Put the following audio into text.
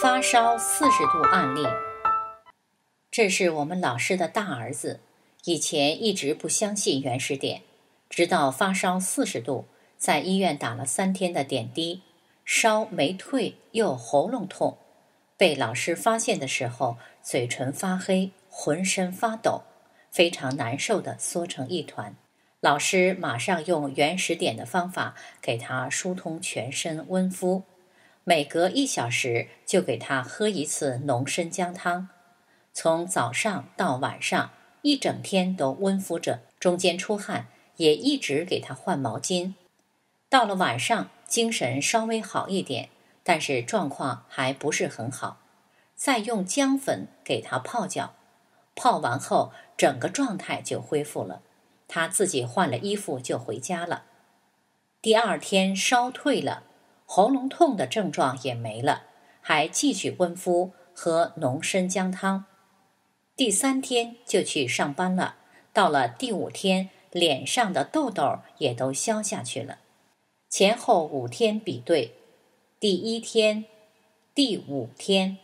发烧四十度案例，这是我们老师的大儿子，以前一直不相信原始点，直到发烧四十度，在医院打了三天的点滴，烧没退又喉咙痛，被老师发现的时候，嘴唇发黑，浑身发抖，非常难受的缩成一团。老师马上用原始点的方法给他疏通全身温敷。每隔一小时就给他喝一次浓生姜汤，从早上到晚上一整天都温敷着，中间出汗也一直给他换毛巾。到了晚上，精神稍微好一点，但是状况还不是很好。再用姜粉给他泡脚，泡完后整个状态就恢复了。他自己换了衣服就回家了。第二天烧退了。喉咙痛的症状也没了，还继续温敷和浓生姜汤。第三天就去上班了，到了第五天，脸上的痘痘也都消下去了。前后五天比对，第一天，第五天。